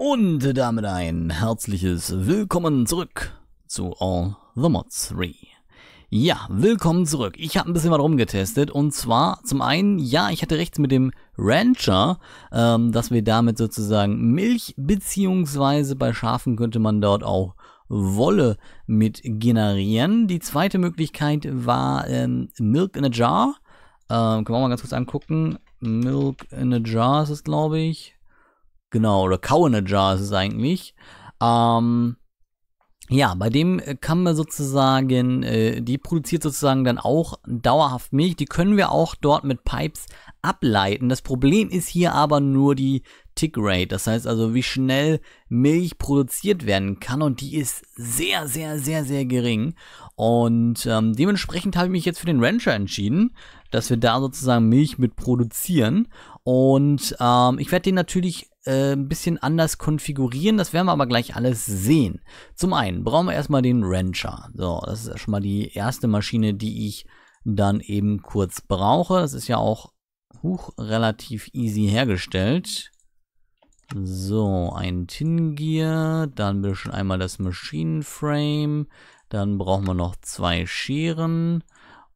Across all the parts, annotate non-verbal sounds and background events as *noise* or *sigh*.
Und damit ein herzliches Willkommen zurück zu All the Mods 3. Ja, willkommen zurück. Ich habe ein bisschen was rumgetestet und zwar zum einen, ja, ich hatte rechts mit dem Rancher, ähm, dass wir damit sozusagen Milch beziehungsweise bei Schafen könnte man dort auch Wolle mit generieren. Die zweite Möglichkeit war ähm, Milk in a Jar. Ähm, können wir mal ganz kurz angucken. Milk in a Jar ist es, glaube ich. Genau, oder Cow in a Jar ist es eigentlich. Ähm, ja, bei dem äh, kann man sozusagen, äh, die produziert sozusagen dann auch dauerhaft Milch. Die können wir auch dort mit Pipes ableiten. Das Problem ist hier aber nur die Tick Rate. Das heißt also, wie schnell Milch produziert werden kann. Und die ist sehr, sehr, sehr, sehr gering. Und ähm, dementsprechend habe ich mich jetzt für den Rancher entschieden, dass wir da sozusagen Milch mit produzieren. Und ähm, ich werde den natürlich äh, ein bisschen anders konfigurieren. Das werden wir aber gleich alles sehen. Zum einen brauchen wir erstmal den Rancher. So, das ist schon mal die erste Maschine, die ich dann eben kurz brauche. Das ist ja auch hoch relativ easy hergestellt. So, ein Tin Gear. dann wir schon einmal das Machine Frame, dann brauchen wir noch zwei Scheren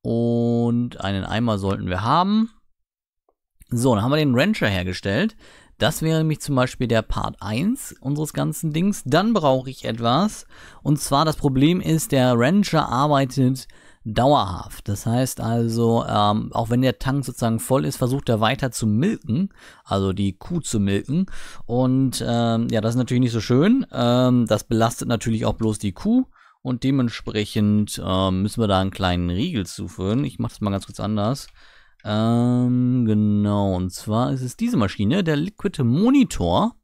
und einen Eimer sollten wir haben. So, dann haben wir den Rancher hergestellt. Das wäre nämlich zum Beispiel der Part 1 unseres ganzen Dings. Dann brauche ich etwas. Und zwar das Problem ist, der Rancher arbeitet dauerhaft. Das heißt also, ähm, auch wenn der Tank sozusagen voll ist, versucht er weiter zu milken, also die Kuh zu milken. Und ähm, ja, das ist natürlich nicht so schön. Ähm, das belastet natürlich auch bloß die Kuh. Und dementsprechend ähm, müssen wir da einen kleinen Riegel zuführen. Ich mache das mal ganz kurz anders. Ähm, genau, und zwar ist es diese Maschine, der Liquid Monitor.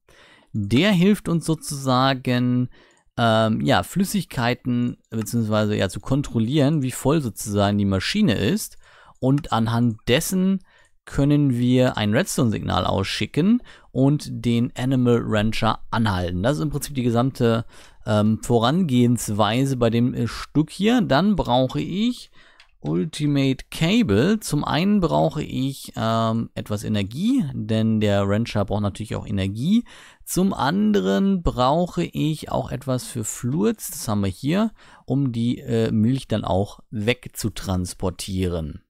Der hilft uns sozusagen, ähm, ja, Flüssigkeiten, beziehungsweise ja, zu kontrollieren, wie voll sozusagen die Maschine ist. Und anhand dessen können wir ein Redstone-Signal ausschicken und den Animal Rancher anhalten. Das ist im Prinzip die gesamte ähm, Vorangehensweise bei dem äh, Stück hier. Dann brauche ich Ultimate Cable. Zum einen brauche ich ähm, etwas Energie, denn der Rancher braucht natürlich auch Energie. Zum anderen brauche ich auch etwas für Flurz, das haben wir hier, um die äh, Milch dann auch wegzutransportieren.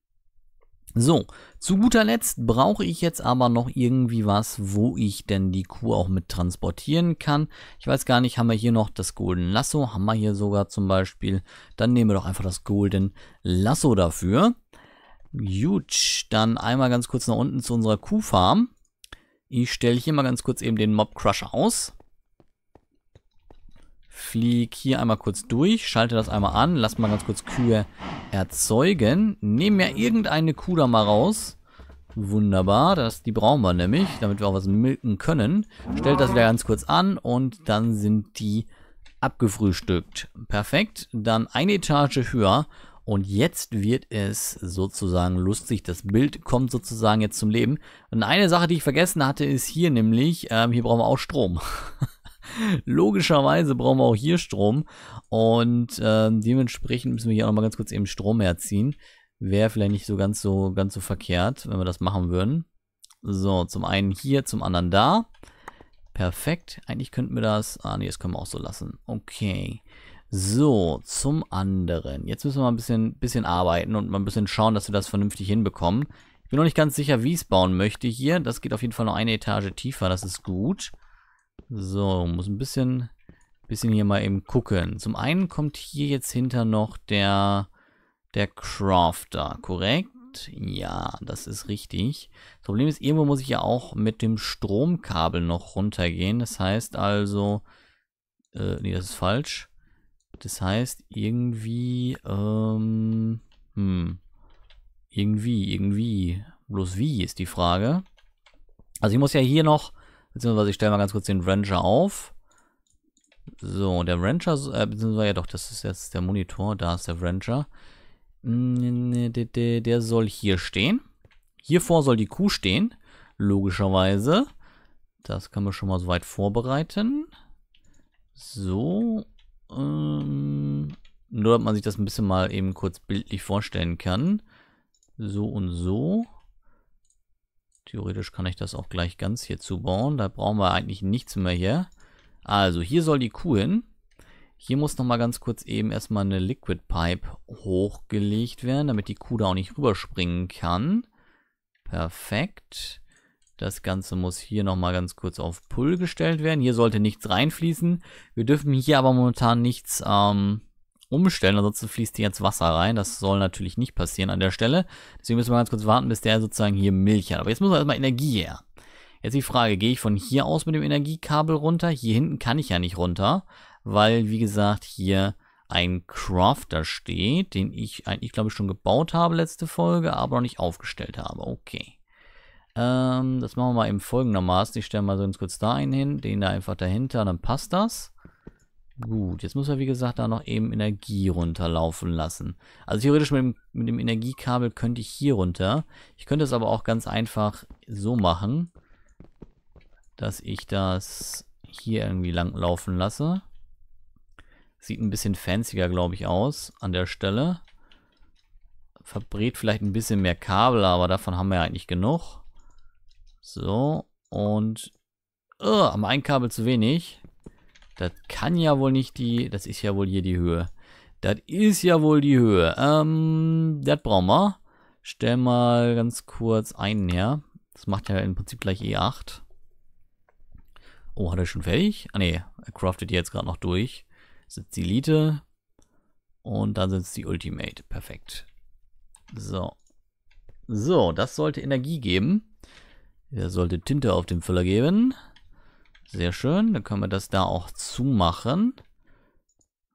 So, zu guter Letzt brauche ich jetzt aber noch irgendwie was, wo ich denn die Kuh auch mit transportieren kann. Ich weiß gar nicht, haben wir hier noch das Golden Lasso? Haben wir hier sogar zum Beispiel. Dann nehmen wir doch einfach das Golden Lasso dafür. Gut, dann einmal ganz kurz nach unten zu unserer Kuhfarm. Ich stelle hier mal ganz kurz eben den Mob Crusher aus fliege hier einmal kurz durch, schalte das einmal an, lass mal ganz kurz Kühe erzeugen, nehme mir irgendeine Kuh da mal raus. Wunderbar, das, die brauchen wir nämlich, damit wir auch was milken können. Stellt das wieder ganz kurz an und dann sind die abgefrühstückt. Perfekt, dann eine Etage höher und jetzt wird es sozusagen lustig. Das Bild kommt sozusagen jetzt zum Leben. Und eine Sache, die ich vergessen hatte, ist hier nämlich, ähm, hier brauchen wir auch Strom. *laughs* Logischerweise brauchen wir auch hier Strom. Und äh, dementsprechend müssen wir hier auch mal ganz kurz eben Strom herziehen. Wäre vielleicht nicht so ganz so ganz so verkehrt, wenn wir das machen würden. So, zum einen hier, zum anderen da. Perfekt. Eigentlich könnten wir das... Ah, nee, das können wir auch so lassen. Okay. So, zum anderen. Jetzt müssen wir mal ein bisschen, bisschen arbeiten und mal ein bisschen schauen, dass wir das vernünftig hinbekommen. Ich bin noch nicht ganz sicher, wie ich es bauen möchte hier. Das geht auf jeden Fall noch eine Etage tiefer. Das ist gut. So, muss ein bisschen, bisschen hier mal eben gucken. Zum einen kommt hier jetzt hinter noch der, der Crafter, korrekt? Ja, das ist richtig. Das Problem ist, irgendwo muss ich ja auch mit dem Stromkabel noch runtergehen. Das heißt also, äh, nee, das ist falsch. Das heißt, irgendwie, ähm, hm, irgendwie, irgendwie, bloß wie ist die Frage. Also ich muss ja hier noch Beziehungsweise ich stelle mal ganz kurz den Ranger auf. So, der Ranger, äh, beziehungsweise ja doch, das ist jetzt der Monitor, da ist der Ranger. Ne, der, soll hier stehen. Hiervor soll die Kuh stehen, logischerweise. Das kann man schon mal soweit vorbereiten. So, ähm, nur, dass man sich das ein bisschen mal eben kurz bildlich vorstellen kann. So und so. Theoretisch kann ich das auch gleich ganz hier zubauen. Da brauchen wir eigentlich nichts mehr hier. Also, hier soll die Kuh hin. Hier muss nochmal ganz kurz eben erstmal eine Liquid Pipe hochgelegt werden, damit die Kuh da auch nicht rüberspringen kann. Perfekt. Das Ganze muss hier nochmal ganz kurz auf Pull gestellt werden. Hier sollte nichts reinfließen. Wir dürfen hier aber momentan nichts ähm, umstellen, ansonsten fließt hier jetzt Wasser rein. Das soll natürlich nicht passieren an der Stelle. Deswegen müssen wir ganz kurz warten, bis der sozusagen hier Milch hat. Aber jetzt muss er erstmal Energie her. Jetzt die Frage, gehe ich von hier aus mit dem Energiekabel runter? Hier hinten kann ich ja nicht runter, weil, wie gesagt, hier ein Crafter steht, den ich eigentlich, glaube ich, schon gebaut habe letzte Folge, aber noch nicht aufgestellt habe. Okay. Ähm, das machen wir mal eben folgendermaßen. Ich stelle mal so ganz kurz da einen hin, den da einfach dahinter, dann passt das. Gut, jetzt muss er wie gesagt da noch eben Energie runterlaufen lassen. Also theoretisch mit dem, mit dem Energiekabel könnte ich hier runter. Ich könnte es aber auch ganz einfach so machen, dass ich das hier irgendwie lang laufen lasse. Sieht ein bisschen fancier, glaube ich, aus an der Stelle. Verbrät vielleicht ein bisschen mehr Kabel, aber davon haben wir ja eigentlich genug. So, und... Oh, haben wir ein Kabel zu wenig. Das kann ja wohl nicht die... Das ist ja wohl hier die Höhe. Das ist ja wohl die Höhe. Ähm, das brauchen wir. Stell mal ganz kurz einen her. Das macht ja im Prinzip gleich E8. Oh, hat er schon fertig? Ah ne, er craftet jetzt gerade noch durch. Sitzt die Elite. Und dann sitzt die Ultimate. Perfekt. So. So, das sollte Energie geben. Er sollte Tinte auf dem Füller geben. Sehr schön, dann können wir das da auch zumachen.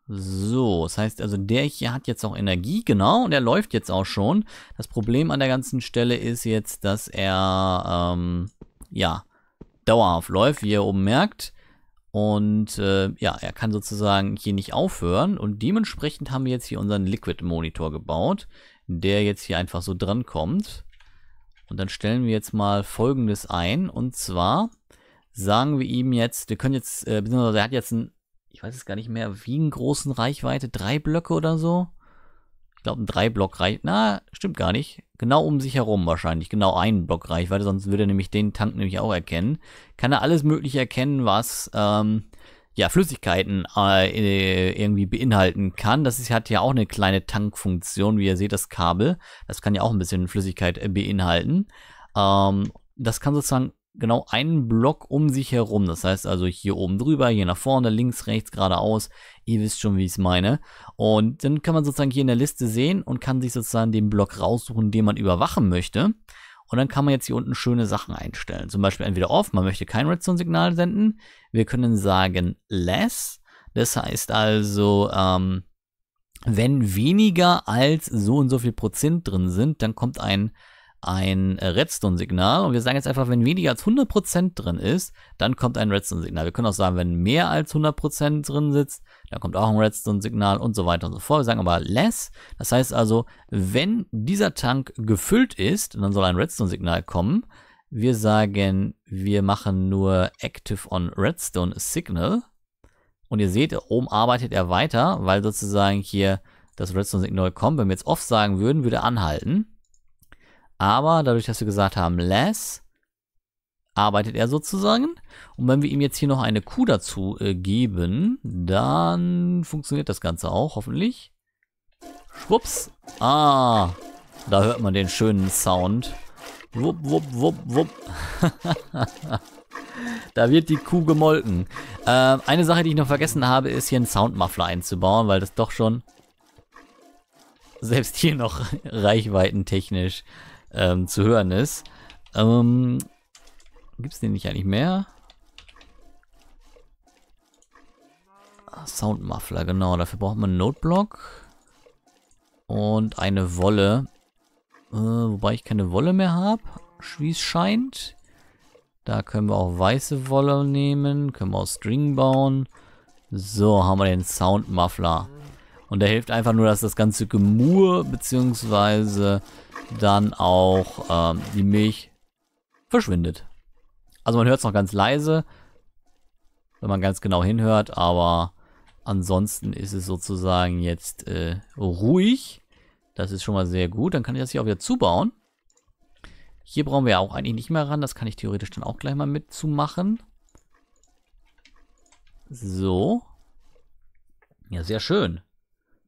So, das heißt also, der hier hat jetzt auch Energie, genau, und er läuft jetzt auch schon. Das Problem an der ganzen Stelle ist jetzt, dass er, ähm, ja, dauerhaft läuft, wie ihr oben merkt. Und äh, ja, er kann sozusagen hier nicht aufhören. Und dementsprechend haben wir jetzt hier unseren Liquid Monitor gebaut, der jetzt hier einfach so dran kommt. Und dann stellen wir jetzt mal folgendes ein. Und zwar sagen wir ihm jetzt, wir können jetzt, äh, beziehungsweise er hat jetzt einen, ich weiß es gar nicht mehr, wie einen großen Reichweite, drei Blöcke oder so. Ich glaube, ein drei Block Reichweite, na, stimmt gar nicht. Genau um sich herum wahrscheinlich, genau einen Block Reichweite, sonst würde er nämlich den Tank nämlich auch erkennen. Kann er alles mögliche erkennen, was, ähm, ja, Flüssigkeiten äh, irgendwie beinhalten kann. Das ist, hat ja auch eine kleine Tankfunktion, wie ihr seht, das Kabel. Das kann ja auch ein bisschen Flüssigkeit äh, beinhalten. Ähm, das kann sozusagen genau einen Block um sich herum. Das heißt also hier oben drüber, hier nach vorne, links, rechts, geradeaus. Ihr wisst schon, wie ich es meine. Und dann kann man sozusagen hier in der Liste sehen und kann sich sozusagen den Block raussuchen, den man überwachen möchte. Und dann kann man jetzt hier unten schöne Sachen einstellen. Zum Beispiel entweder off, man möchte kein Redstone-Signal senden. Wir können sagen less. Das heißt also, ähm, wenn weniger als so und so viel Prozent drin sind, dann kommt ein ein Redstone-Signal. Und wir sagen jetzt einfach, wenn weniger als 100% drin ist, dann kommt ein Redstone-Signal. Wir können auch sagen, wenn mehr als 100% drin sitzt, dann kommt auch ein Redstone-Signal und so weiter und so fort. Wir sagen aber less. Das heißt also, wenn dieser Tank gefüllt ist, dann soll ein Redstone-Signal kommen. Wir sagen, wir machen nur Active on Redstone Signal. Und ihr seht, oben arbeitet er weiter, weil sozusagen hier das Redstone-Signal kommt. Wenn wir jetzt off sagen würden, würde er anhalten. Aber dadurch, dass wir gesagt haben, less, arbeitet er sozusagen. Und wenn wir ihm jetzt hier noch eine Kuh dazu äh, geben, dann funktioniert das Ganze auch, hoffentlich. Schwupps. Ah, da hört man den schönen Sound. Wupp, wupp, wupp, wupp. *laughs* da wird die Kuh gemolken. Äh, eine Sache, die ich noch vergessen habe, ist hier einen Soundmuffler einzubauen, weil das doch schon selbst hier noch *laughs* reichweitentechnisch ähm, zu hören ist. Ähm, Gibt es den nicht eigentlich mehr? Ah, Soundmuffler, genau. Dafür braucht man einen Noteblock. Und eine Wolle. Äh, wobei ich keine Wolle mehr habe, wie es scheint. Da können wir auch weiße Wolle nehmen. Können wir auch String bauen. So, haben wir den Soundmuffler. Und der hilft einfach nur, dass das ganze Gemur, beziehungsweise dann auch ähm, die Milch verschwindet. Also man hört es noch ganz leise, wenn man ganz genau hinhört, aber ansonsten ist es sozusagen jetzt äh, ruhig. Das ist schon mal sehr gut. Dann kann ich das hier auch wieder zubauen. Hier brauchen wir ja auch eigentlich nicht mehr ran. Das kann ich theoretisch dann auch gleich mal mitzumachen. So. Ja, sehr schön.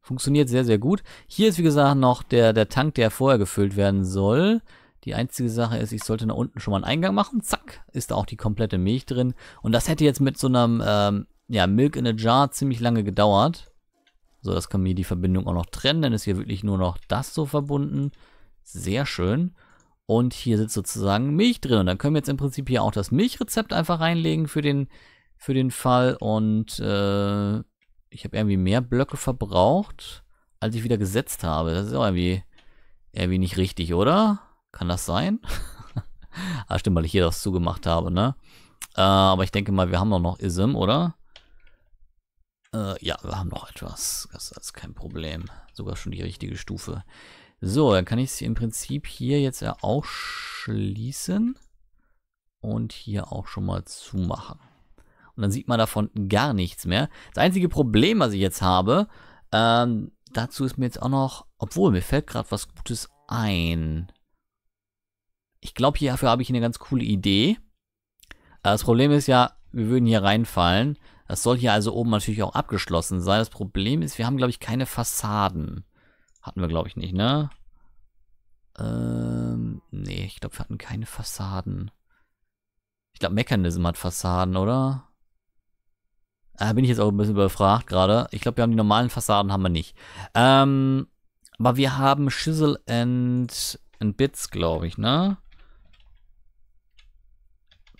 Funktioniert sehr, sehr gut. Hier ist wie gesagt noch der, der Tank, der vorher gefüllt werden soll. Die einzige Sache ist, ich sollte nach unten schon mal einen Eingang machen. Zack, ist da auch die komplette Milch drin. Und das hätte jetzt mit so einem ähm, ja, Milk in a Jar ziemlich lange gedauert. So, das kann mir die Verbindung auch noch trennen. Dann ist hier wirklich nur noch das so verbunden. Sehr schön. Und hier sitzt sozusagen Milch drin. Und dann können wir jetzt im Prinzip hier auch das Milchrezept einfach reinlegen für den, für den Fall. Und äh, ich habe irgendwie mehr Blöcke verbraucht, als ich wieder gesetzt habe. Das ist auch irgendwie, irgendwie nicht richtig, oder? Kann das sein? *laughs* ah, stimmt, weil ich hier das zugemacht habe, ne? Äh, aber ich denke mal, wir haben doch noch Ism, oder? Äh, ja, wir haben noch etwas. Das ist kein Problem. Sogar schon die richtige Stufe. So, dann kann ich es im Prinzip hier jetzt ja auch schließen und hier auch schon mal zumachen und dann sieht man davon gar nichts mehr. Das einzige Problem, was ich jetzt habe, ähm, dazu ist mir jetzt auch noch, obwohl mir fällt gerade was Gutes ein. Ich glaube, hierfür habe ich eine ganz coole Idee. Äh, das Problem ist ja, wir würden hier reinfallen. Das soll hier also oben natürlich auch abgeschlossen sein. Das Problem ist, wir haben, glaube ich, keine Fassaden. Hatten wir, glaube ich, nicht, ne? Ähm, nee, ich glaube, wir hatten keine Fassaden. Ich glaube, Mechanism hat Fassaden, oder? Äh, bin ich jetzt auch ein bisschen überfragt gerade. Ich glaube, wir haben die normalen Fassaden haben wir nicht. Ähm, aber wir haben Schüssel and, and Bits, glaube ich, ne?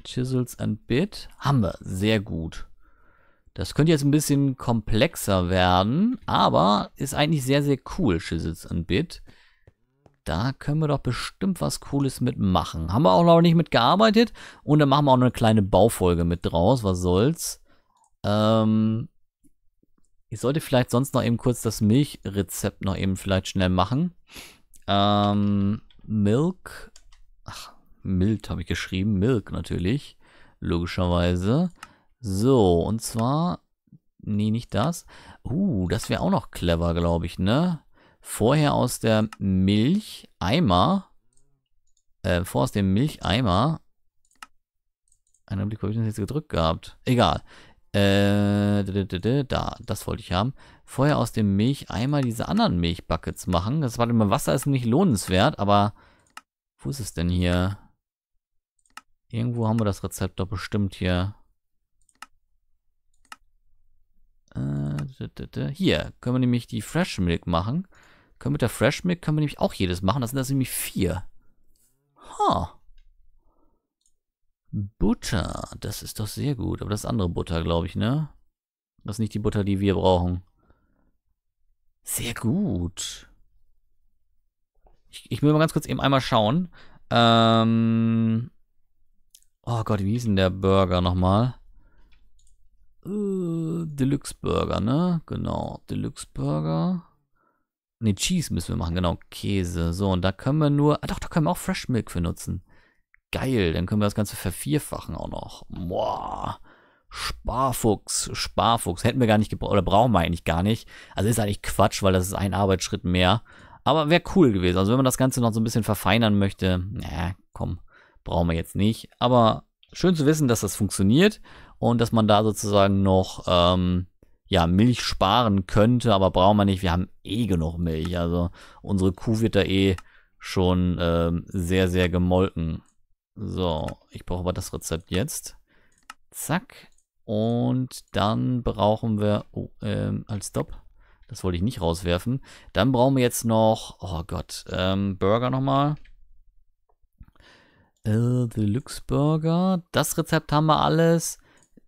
Chisels and Bit. Haben wir. Sehr gut. Das könnte jetzt ein bisschen komplexer werden, aber ist eigentlich sehr, sehr cool, Chisels and Bit. Da können wir doch bestimmt was Cooles mitmachen. Haben wir auch noch nicht mitgearbeitet und dann machen wir auch noch eine kleine Baufolge mit draus. Was soll's? Ähm, ich sollte vielleicht sonst noch eben kurz das Milchrezept noch eben vielleicht schnell machen. Ähm, Milk. Ach, Mild habe ich geschrieben. Milk natürlich. Logischerweise. So, und zwar. Nee, nicht das. Uh, das wäre auch noch clever, glaube ich, ne? Vorher aus der Milcheimer. Äh, vor aus dem Milcheimer. Einen Blick habe ich das jetzt gedrückt gehabt. Egal. Äh, da, das wollte ich haben. Vorher aus dem Milch einmal diese anderen Milchbuckets machen. Das war immer Wasser ist nicht lohnenswert, aber wo ist es denn hier? Irgendwo haben wir das Rezept doch bestimmt hier. Äh, hier können wir nämlich die Fresh Milk machen. Können mit der Fresh Milk können wir nämlich auch jedes machen. Das sind das also nämlich vier. Ha. Huh. Butter. Das ist doch sehr gut. Aber das ist andere Butter, glaube ich, ne? Das ist nicht die Butter, die wir brauchen. Sehr gut. Ich, ich will mal ganz kurz eben einmal schauen. Ähm. Oh Gott, wie hieß denn der Burger nochmal? Äh, Deluxe Burger, ne? Genau, Deluxe Burger. Ne, Cheese müssen wir machen, genau, Käse. So, und da können wir nur... Ah, doch, da können wir auch Fresh Milk für nutzen. Geil, dann können wir das Ganze vervierfachen auch noch. Boah. Sparfuchs, Sparfuchs. Hätten wir gar nicht gebraucht, oder brauchen wir eigentlich gar nicht. Also ist eigentlich Quatsch, weil das ist ein Arbeitsschritt mehr. Aber wäre cool gewesen. Also wenn man das Ganze noch so ein bisschen verfeinern möchte, na komm, brauchen wir jetzt nicht. Aber schön zu wissen, dass das funktioniert und dass man da sozusagen noch ähm, ja, Milch sparen könnte, aber brauchen wir nicht. Wir haben eh genug Milch. Also unsere Kuh wird da eh schon ähm, sehr, sehr gemolken. So, ich brauche aber das Rezept jetzt. Zack. Und dann brauchen wir... Oh, ähm, als halt, stopp. Das wollte ich nicht rauswerfen. Dann brauchen wir jetzt noch... Oh Gott. Ähm, Burger nochmal. Äh, Deluxe Burger. Das Rezept haben wir alles.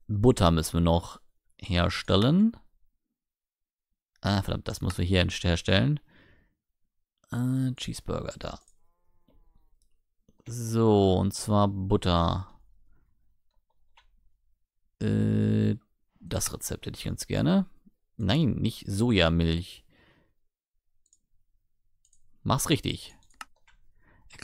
Butter müssen wir noch herstellen. Ah, verdammt, das müssen wir hier herstellen. Äh, Cheeseburger da. So, und zwar Butter. Äh, das Rezept hätte ich ganz gerne. Nein, nicht Sojamilch. Mach's richtig.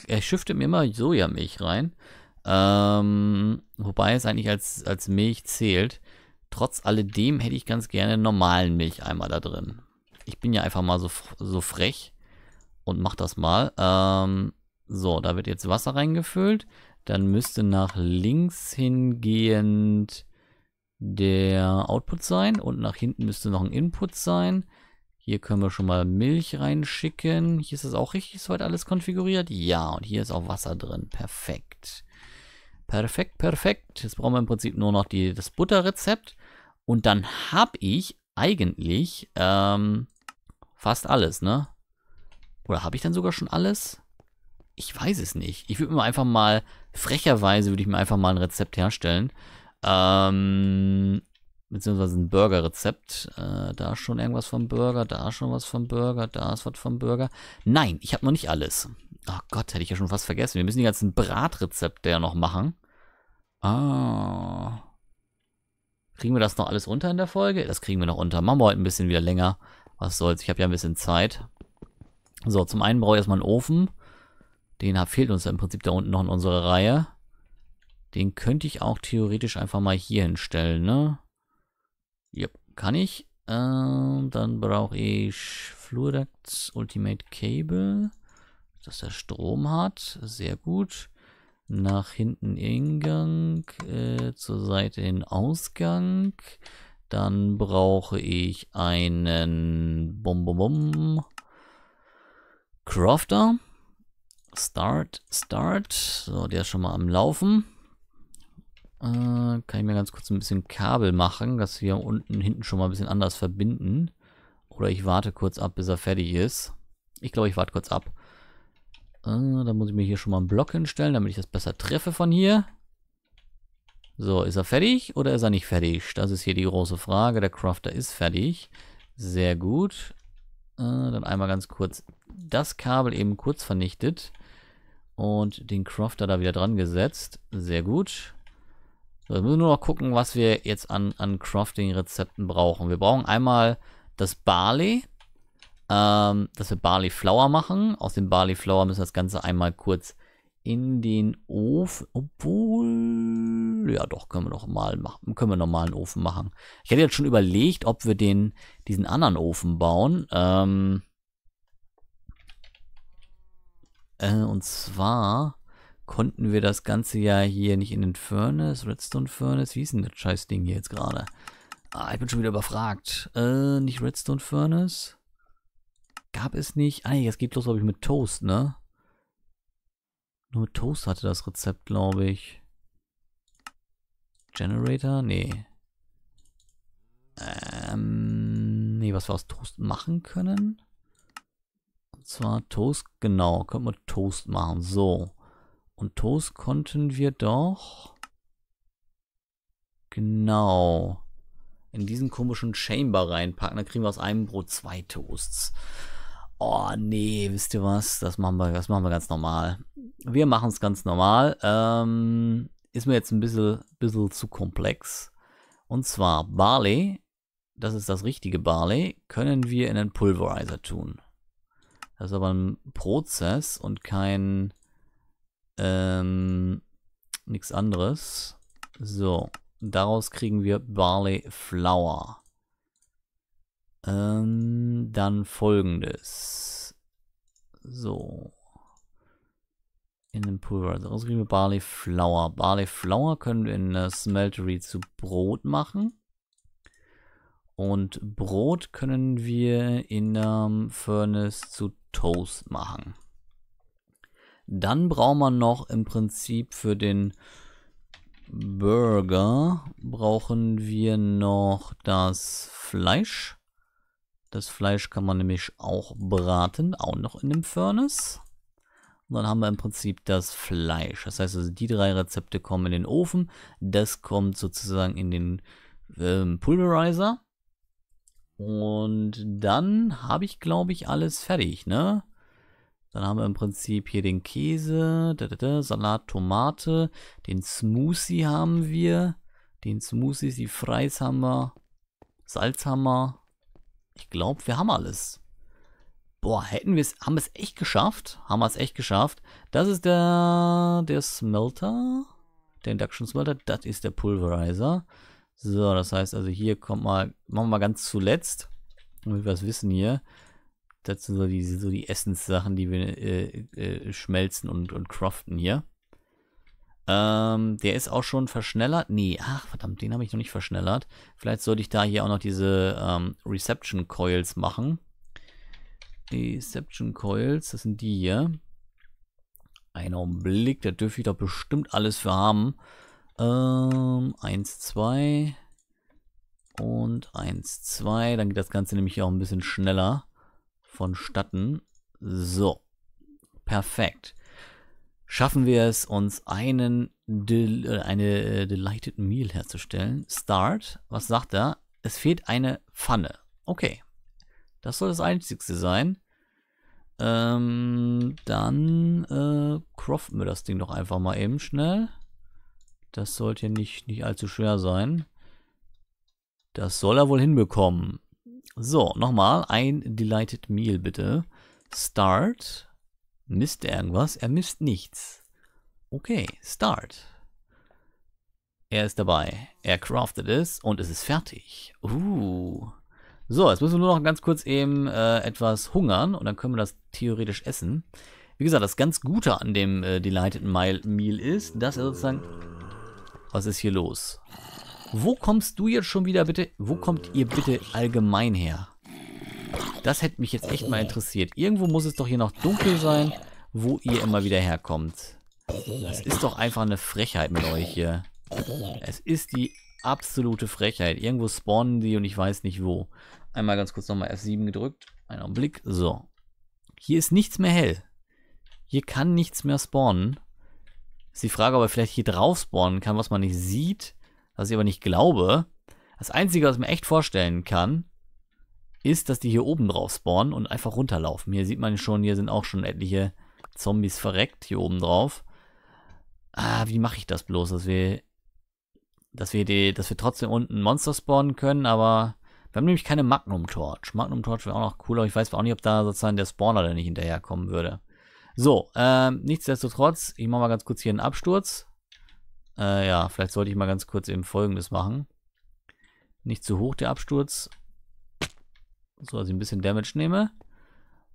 Er, er schifte mir immer Sojamilch rein. Ähm, wobei es eigentlich als, als Milch zählt. Trotz alledem hätte ich ganz gerne normalen Milcheimer da drin. Ich bin ja einfach mal so, so frech und mach das mal. Ähm, so, da wird jetzt Wasser reingefüllt. Dann müsste nach links hingehend der Output sein und nach hinten müsste noch ein Input sein. Hier können wir schon mal Milch reinschicken. Hier ist das auch richtig soweit alles konfiguriert. Ja, und hier ist auch Wasser drin. Perfekt. Perfekt, perfekt. Jetzt brauchen wir im Prinzip nur noch die, das Butterrezept. Und dann habe ich eigentlich ähm, fast alles, ne? Oder habe ich dann sogar schon alles? Ich weiß es nicht. Ich würde mir einfach mal, frecherweise würde ich mir einfach mal ein Rezept herstellen. Ähm, beziehungsweise ein Burger-Rezept. Äh, da ist schon irgendwas vom Burger, da ist schon was vom Burger, da ist was vom Burger. Nein, ich habe noch nicht alles. Oh Gott, hätte ich ja schon fast vergessen. Wir müssen die ganzen Bratrezepte ja noch machen. Ah. Kriegen wir das noch alles unter in der Folge? Das kriegen wir noch unter. Machen wir heute ein bisschen wieder länger. Was soll's, ich habe ja ein bisschen Zeit. So, zum einen brauche ich erstmal einen Ofen. Den fehlt uns im Prinzip da unten noch in unserer Reihe. Den könnte ich auch theoretisch einfach mal hier hinstellen, ne? Ja, kann ich. Ähm, dann brauche ich Fluorducts Ultimate Cable, dass der Strom hat. Sehr gut. Nach hinten Eingang, äh, zur Seite den Ausgang. Dann brauche ich einen Bum Bum Bum Crafter. Start, Start. So, der ist schon mal am Laufen. Äh, kann ich mir ganz kurz ein bisschen Kabel machen, dass wir unten hinten schon mal ein bisschen anders verbinden. Oder ich warte kurz ab, bis er fertig ist. Ich glaube, ich warte kurz ab. Äh, dann muss ich mir hier schon mal einen Block hinstellen, damit ich das besser treffe von hier. So, ist er fertig oder ist er nicht fertig? Das ist hier die große Frage. Der Crafter ist fertig. Sehr gut. Äh, dann einmal ganz kurz das Kabel eben kurz vernichtet. Und den Crofter da wieder dran gesetzt. Sehr gut. So, wir müssen nur noch gucken, was wir jetzt an, an Crafting-Rezepten brauchen. Wir brauchen einmal das Barley. Ähm, dass wir Barley Flour machen. Aus dem Barley Flour müssen wir das Ganze einmal kurz in den Ofen. Obwohl, ja doch, können wir noch mal machen. Können wir normalen Ofen machen. Ich hätte jetzt schon überlegt, ob wir den, diesen anderen Ofen bauen. Ähm, äh, und zwar konnten wir das ganze ja hier nicht in den Furnace, Redstone Furnace, wie ist denn das scheiß Ding hier jetzt gerade? Ah, ich bin schon wieder überfragt. Äh, nicht Redstone Furnace? Gab es nicht? Ah, es geht los, glaube ich, mit Toast, ne? Nur mit Toast hatte das Rezept, glaube ich. Generator? Nee. Ähm, nee, was wir aus Toast machen können? zwar Toast, genau, können wir Toast machen, so. Und Toast konnten wir doch, genau, in diesen komischen Chamber reinpacken. Dann kriegen wir aus einem Brot zwei Toasts. Oh nee, wisst ihr was? Das machen wir, das machen wir ganz normal. Wir machen es ganz normal. Ähm, ist mir jetzt ein bisschen, bisschen zu komplex. Und zwar Barley, das ist das richtige Barley, können wir in einen Pulverizer tun. Das ist aber ein Prozess und kein ähm, nichts anderes. So, daraus kriegen wir Barley Flour. Ähm, dann folgendes. So. In den Pulver. Daraus kriegen wir Barley Flour. Barley Flour können wir in der Smeltery zu Brot machen. Und Brot können wir in einem ähm, Furnace zu Toast machen. Dann braucht man noch im Prinzip für den Burger brauchen wir noch das Fleisch. Das Fleisch kann man nämlich auch braten, auch noch in dem Furnace. Und dann haben wir im Prinzip das Fleisch. Das heißt also, die drei Rezepte kommen in den Ofen. Das kommt sozusagen in den ähm, Pulverizer. Und dann habe ich, glaube ich, alles fertig, ne? Dann haben wir im Prinzip hier den Käse, da, da, da, Salat, Tomate, den Smoothie haben wir, den Smoothie, die Fries haben wir, Salz haben wir. Ich glaube, wir haben alles. Boah, hätten wir es, haben wir es echt geschafft? Haben wir es echt geschafft? Das ist der, der Smelter, der Induction Smelter, das ist der Pulverizer. So, das heißt also hier kommt mal, machen wir mal ganz zuletzt, damit wir das wissen hier. Dazu sind so die, so die Essenssachen, die wir äh, äh, schmelzen und, und craften hier. Ähm, der ist auch schon verschnellert. Nee, ach verdammt, den habe ich noch nicht verschnellert. Vielleicht sollte ich da hier auch noch diese ähm, Reception Coils machen. Reception Coils, das sind die hier. Ein Augenblick, da dürfte ich doch bestimmt alles für haben. Ähm, 1, 2 und 1, 2. Dann geht das Ganze nämlich auch ein bisschen schneller vonstatten. So, perfekt. Schaffen wir es, uns einen Del äh, eine äh, Delighted Meal herzustellen. Start, was sagt er? Es fehlt eine Pfanne. Okay, das soll das Einzigste sein. Ähm, dann äh, croften wir das Ding doch einfach mal eben schnell. Das sollte nicht, nicht allzu schwer sein. Das soll er wohl hinbekommen. So, nochmal. Ein Delighted Meal bitte. Start. Misst er irgendwas? Er misst nichts. Okay, Start. Er ist dabei. Er craftet es und es ist fertig. Uh. So, jetzt müssen wir nur noch ganz kurz eben äh, etwas hungern und dann können wir das theoretisch essen. Wie gesagt, das ganz Gute an dem äh, Delighted Meal ist, dass er sozusagen was ist hier los? Wo kommst du jetzt schon wieder bitte? Wo kommt ihr bitte allgemein her? Das hätte mich jetzt echt mal interessiert. Irgendwo muss es doch hier noch dunkel sein, wo ihr immer wieder herkommt. Das ist doch einfach eine Frechheit mit euch hier. Es ist die absolute Frechheit. Irgendwo spawnen die und ich weiß nicht wo. Einmal ganz kurz nochmal F7 gedrückt. Ein Augenblick. So. Hier ist nichts mehr hell. Hier kann nichts mehr spawnen. Ist die Frage, ob er vielleicht hier drauf spawnen kann, was man nicht sieht, was ich aber nicht glaube. Das Einzige, was man echt vorstellen kann, ist, dass die hier oben drauf spawnen und einfach runterlaufen. Hier sieht man schon, hier sind auch schon etliche Zombies verreckt, hier oben drauf. Ah, wie mache ich das bloß, dass wir, dass wir die, dass wir trotzdem unten Monster spawnen können, aber wir haben nämlich keine Magnum Torch. Magnum Torch wäre auch noch cooler. Ich weiß auch nicht, ob da sozusagen der Spawner dann nicht hinterherkommen würde. So, ähm, nichtsdestotrotz, ich mache mal ganz kurz hier einen Absturz. Äh, ja, vielleicht sollte ich mal ganz kurz eben folgendes machen. Nicht zu hoch der Absturz. So, dass ich ein bisschen Damage nehme.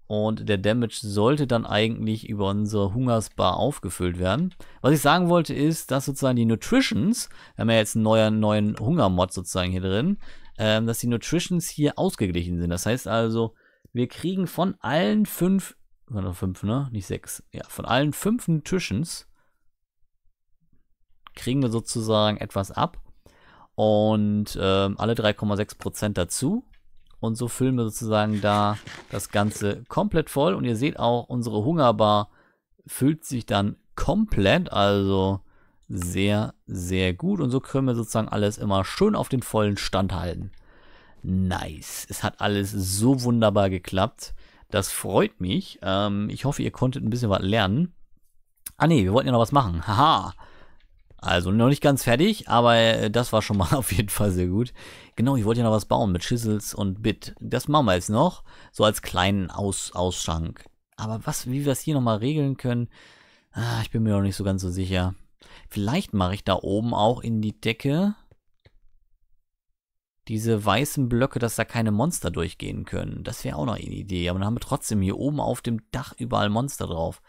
Und der Damage sollte dann eigentlich über unsere Hungersbar aufgefüllt werden. Was ich sagen wollte ist, dass sozusagen die Nutritions, wir haben ja jetzt einen neuen, neuen Hungermod sozusagen hier drin, ähm, dass die Nutritions hier ausgeglichen sind. Das heißt also, wir kriegen von allen fünf waren nur fünf, ne? Nicht sechs. Ja, von allen fünf Tischen kriegen wir sozusagen etwas ab und ähm, alle 3,6% dazu. Und so füllen wir sozusagen da das Ganze komplett voll. Und ihr seht auch, unsere Hungerbar füllt sich dann komplett, also sehr, sehr gut. Und so können wir sozusagen alles immer schön auf den vollen Stand halten. Nice. Es hat alles so wunderbar geklappt. Das freut mich. Ähm, ich hoffe, ihr konntet ein bisschen was lernen. Ah nee, wir wollten ja noch was machen. Haha. Also noch nicht ganz fertig, aber äh, das war schon mal *laughs* auf jeden Fall sehr gut. Genau, ich wollte ja noch was bauen mit Schissels und Bit. Das machen wir jetzt noch, so als kleinen Aus Ausschank. Aber was, wie wir das hier nochmal regeln können, ah, ich bin mir noch nicht so ganz so sicher. Vielleicht mache ich da oben auch in die Decke diese weißen Blöcke, dass da keine Monster durchgehen können. Das wäre auch noch eine Idee. Aber dann haben wir trotzdem hier oben auf dem Dach überall Monster drauf.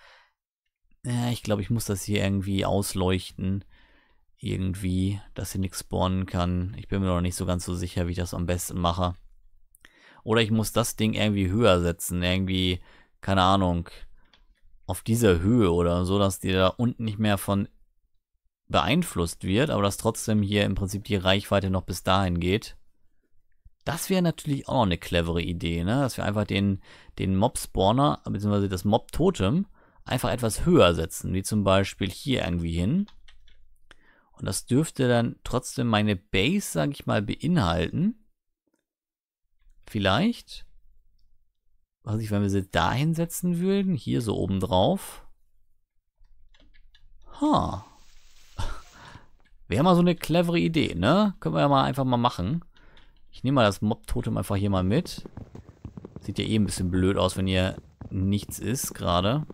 Ja, ich glaube, ich muss das hier irgendwie ausleuchten. Irgendwie, dass hier nichts spawnen kann. Ich bin mir noch nicht so ganz so sicher, wie ich das am besten mache. Oder ich muss das Ding irgendwie höher setzen. Irgendwie, keine Ahnung, auf dieser Höhe oder so, dass die da unten nicht mehr von beeinflusst wird, aber dass trotzdem hier im Prinzip die Reichweite noch bis dahin geht. Das wäre natürlich auch noch eine clevere Idee, ne? Dass wir einfach den, den Mob-Spawner, beziehungsweise das Mob-Totem, einfach etwas höher setzen, wie zum Beispiel hier irgendwie hin. Und das dürfte dann trotzdem meine Base, sage ich mal, beinhalten. Vielleicht. Was ich, wenn wir sie da hinsetzen würden, hier so oben drauf. Ha. Huh. *laughs* Wäre mal so eine clevere Idee, ne? Können wir ja mal einfach mal machen. Ich nehme mal das Mob-Totem einfach hier mal mit. Sieht ja eh ein bisschen blöd aus, wenn hier nichts ist gerade.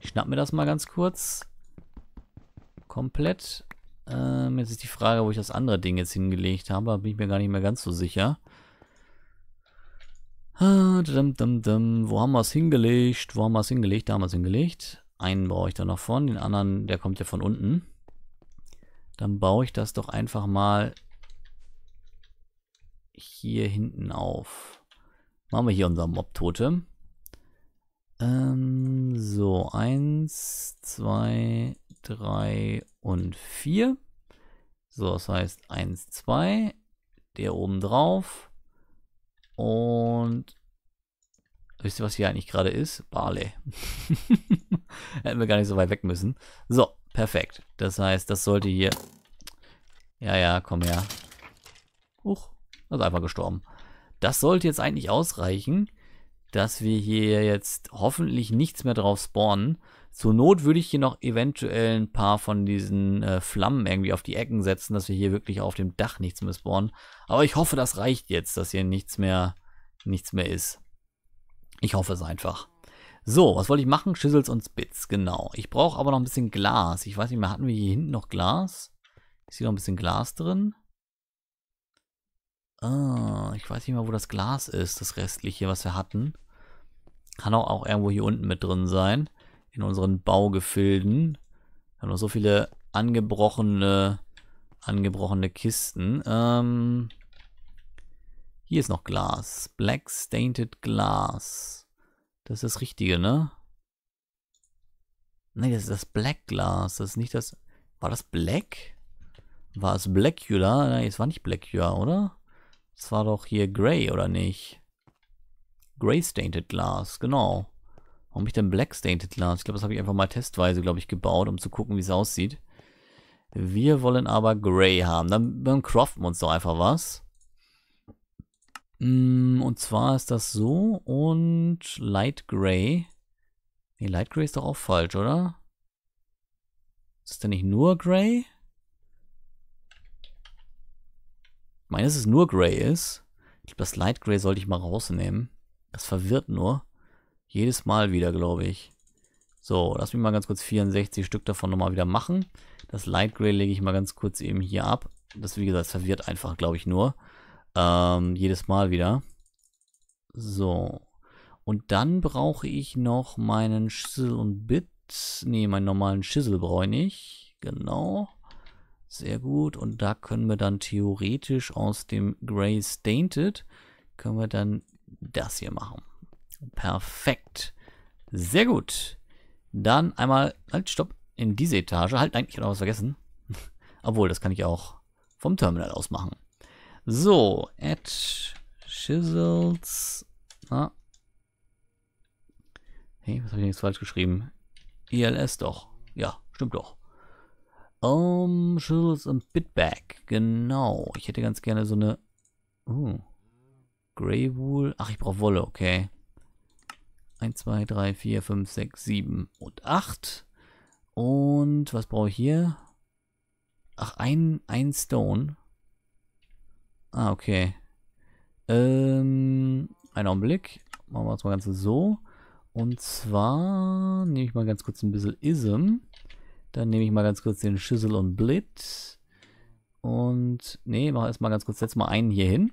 Ich schnapp mir das mal ganz kurz. Komplett. Ähm, jetzt ist die Frage, wo ich das andere Ding jetzt hingelegt habe. Da bin ich mir gar nicht mehr ganz so sicher. Ah, dum, dum, dum. Wo haben wir es hingelegt? Wo haben wir es hingelegt? Da haben wir es hingelegt. Einen brauche ich da noch von. Den anderen, der kommt ja von unten. Dann baue ich das doch einfach mal hier hinten auf. Machen wir hier unser Mob-Totem. Ähm, so, 1, 2, 3 und 4. So, das heißt 1, 2, der oben drauf. Und wisst ihr, was hier eigentlich gerade ist? Bale. *laughs* Hätten wir gar nicht so weit weg müssen. So, perfekt. Das heißt, das sollte hier... Ja, ja, komm her. Huch. Er ist einfach gestorben. Das sollte jetzt eigentlich ausreichen, dass wir hier jetzt hoffentlich nichts mehr drauf spawnen. Zur Not würde ich hier noch eventuell ein paar von diesen äh, Flammen irgendwie auf die Ecken setzen, dass wir hier wirklich auf dem Dach nichts mehr spawnen. Aber ich hoffe, das reicht jetzt, dass hier nichts mehr, nichts mehr ist. Ich hoffe es einfach. So, was wollte ich machen? Schüssels und Spitz, genau. Ich brauche aber noch ein bisschen Glas. Ich weiß nicht mehr, hatten wir hier hinten noch Glas? Ist hier noch ein bisschen Glas drin? Ah, ich weiß nicht mal, wo das Glas ist, das restliche, was wir hatten. Kann auch, auch irgendwo hier unten mit drin sein. In unseren Baugefilden. Wir haben noch so viele angebrochene, angebrochene Kisten. Ähm, hier ist noch Glas. Black Stained Glass. Das ist das Richtige, ne? Ne, das ist das Black Glas. Das ist nicht das... War das Black? War es Blackula? Nein, es war nicht Blackula, oder? Das war doch hier Grey, oder nicht? Grey Stained Glass, genau. Warum habe ich denn Black Stained Glass? Ich glaube, das habe ich einfach mal testweise, glaube ich, gebaut, um zu gucken, wie es aussieht. Wir wollen aber Grey haben. Dann, dann craften wir uns doch einfach was. Mm, und zwar ist das so und Light Grey. Nee, Light Grey ist doch auch falsch, oder? Ist das denn nicht nur Grey? Ich meine, dass es nur Gray ist. Ich glaube, das Light Gray sollte ich mal rausnehmen. Das verwirrt nur. Jedes Mal wieder, glaube ich. So, lass mich mal ganz kurz 64 Stück davon nochmal wieder machen. Das Light Gray lege ich mal ganz kurz eben hier ab. Das, wie gesagt, verwirrt einfach, glaube ich, nur. Ähm, jedes Mal wieder. So. Und dann brauche ich noch meinen Schüssel und Bit. Ne, meinen normalen Schüssel bräunig. Genau. Sehr gut. Und da können wir dann theoretisch aus dem Gray Stainted, können wir dann das hier machen. Perfekt. Sehr gut. Dann einmal, halt, stopp, in diese Etage. Halt, nein, ich hatte was vergessen. *laughs* Obwohl, das kann ich auch vom Terminal aus machen. So, add Chisels. Na. Hey, was habe ich denn jetzt falsch geschrieben? ILS doch. Ja, stimmt doch. Um, Schüttels und Bitbag. Genau. Ich hätte ganz gerne so eine... Uh, Grey Wool. Ach, ich brauche Wolle, okay. 1, 2, 3, 4, 5, 6, 7 und 8. Und was brauche ich hier? Ach, ein, ein Stone. Ah, okay. Ähm, einen Augenblick. Machen wir das mal ganz so. Und zwar nehme ich mal ganz kurz ein bisschen Ism. Dann nehme ich mal ganz kurz den Schüssel und Blit. Und nee, mach erstmal ganz kurz, setz mal einen hier hin.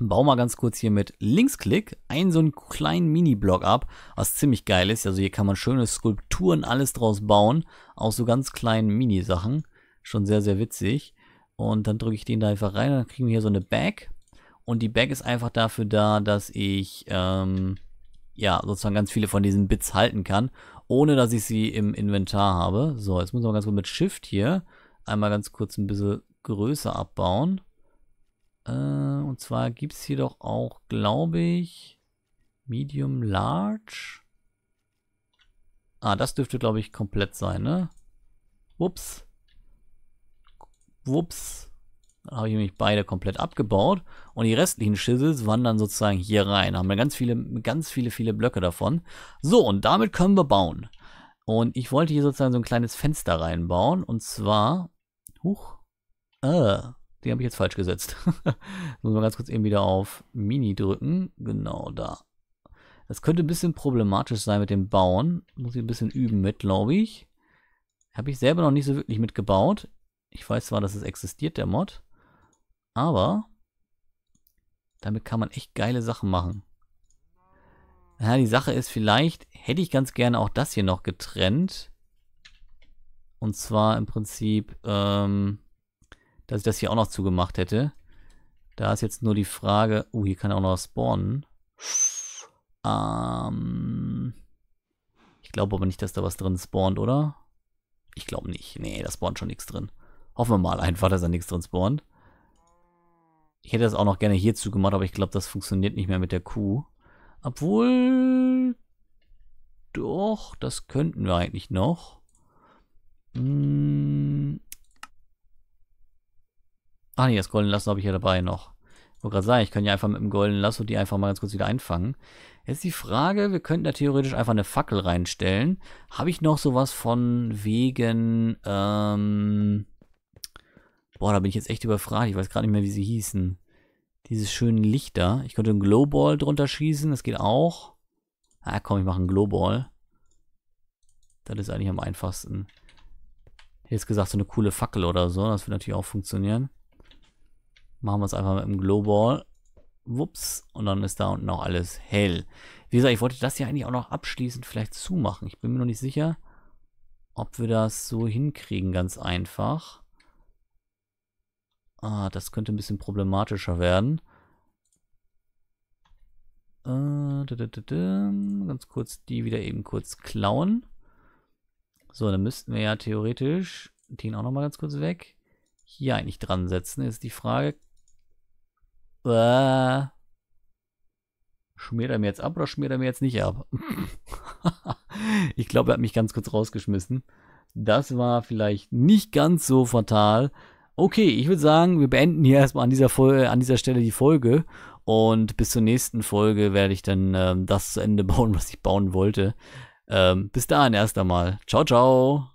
Bau mal ganz kurz hier mit Linksklick einen so einen kleinen Mini-Block ab, was ziemlich geil ist. Also hier kann man schöne Skulpturen, alles draus bauen, aus so ganz kleinen Mini-Sachen. Schon sehr, sehr witzig. Und dann drücke ich den da einfach rein und dann kriegen wir hier so eine Bag. Und die Bag ist einfach dafür da, dass ich, ähm, ja, sozusagen ganz viele von diesen Bits halten kann ohne dass ich sie im Inventar habe. So, jetzt muss man ganz kurz mit Shift hier einmal ganz kurz ein bisschen Größe abbauen. Äh, und zwar gibt es hier doch auch, glaube ich, Medium Large. Ah, das dürfte, glaube ich, komplett sein, ne? Ups. Wups habe ich nämlich beide komplett abgebaut und die restlichen Schissels wandern sozusagen hier rein. Haben wir ganz viele, ganz viele, viele Blöcke davon. So, und damit können wir bauen. Und ich wollte hier sozusagen so ein kleines Fenster reinbauen und zwar, huch, äh, den habe ich jetzt falsch gesetzt. *laughs* Muss man ganz kurz eben wieder auf Mini drücken. Genau da. Das könnte ein bisschen problematisch sein mit dem Bauen. Muss ich ein bisschen üben mit, glaube ich. Habe ich selber noch nicht so wirklich mitgebaut. Ich weiß zwar, dass es existiert, der Mod. Aber damit kann man echt geile Sachen machen. Ja, die Sache ist, vielleicht hätte ich ganz gerne auch das hier noch getrennt. Und zwar im Prinzip, ähm, dass ich das hier auch noch zugemacht hätte. Da ist jetzt nur die Frage, oh, uh, hier kann er auch noch spawnen. Ähm, ich glaube aber nicht, dass da was drin spawnt, oder? Ich glaube nicht. Nee, da spawnt schon nichts drin. Hoffen wir mal einfach, dass da nichts drin spawnt. Ich hätte das auch noch gerne hierzu gemacht, aber ich glaube, das funktioniert nicht mehr mit der Kuh. Obwohl... Doch, das könnten wir eigentlich noch. Hm. Ah nee, das Golden Lasso habe ich ja dabei noch. Ich wollte gerade sagen, ich kann ja einfach mit dem goldenen Lasso die einfach mal ganz kurz wieder einfangen. Jetzt die Frage, wir könnten da theoretisch einfach eine Fackel reinstellen. Habe ich noch sowas von wegen, ähm... Boah, da bin ich jetzt echt überfragt. Ich weiß gerade nicht mehr, wie sie hießen. Diese schönen Lichter. Ich könnte einen Glowball drunter schießen, das geht auch. Ah, komm, ich mache einen Glowball. Das ist eigentlich am einfachsten. Jetzt gesagt, so eine coole Fackel oder so. Das wird natürlich auch funktionieren. Machen wir es einfach mit einem Glowball. Wups. Und dann ist da unten auch alles hell. Wie gesagt, ich wollte das hier eigentlich auch noch abschließend vielleicht zumachen. Ich bin mir noch nicht sicher, ob wir das so hinkriegen, ganz einfach. Ah, das könnte ein bisschen problematischer werden. Äh, ganz kurz die wieder eben kurz klauen. So, dann müssten wir ja theoretisch den auch nochmal ganz kurz weg. Hier eigentlich dran setzen, ist die Frage. Äh, schmiert er mir jetzt ab oder schmiert er mir jetzt nicht ab? *laughs* ich glaube, er hat mich ganz kurz rausgeschmissen. Das war vielleicht nicht ganz so fatal, Okay, ich würde sagen, wir beenden hier erstmal an dieser, an dieser Stelle die Folge. Und bis zur nächsten Folge werde ich dann ähm, das zu Ende *laughs* bauen, was ich bauen wollte. Ähm, bis dahin erst einmal. Ciao, ciao.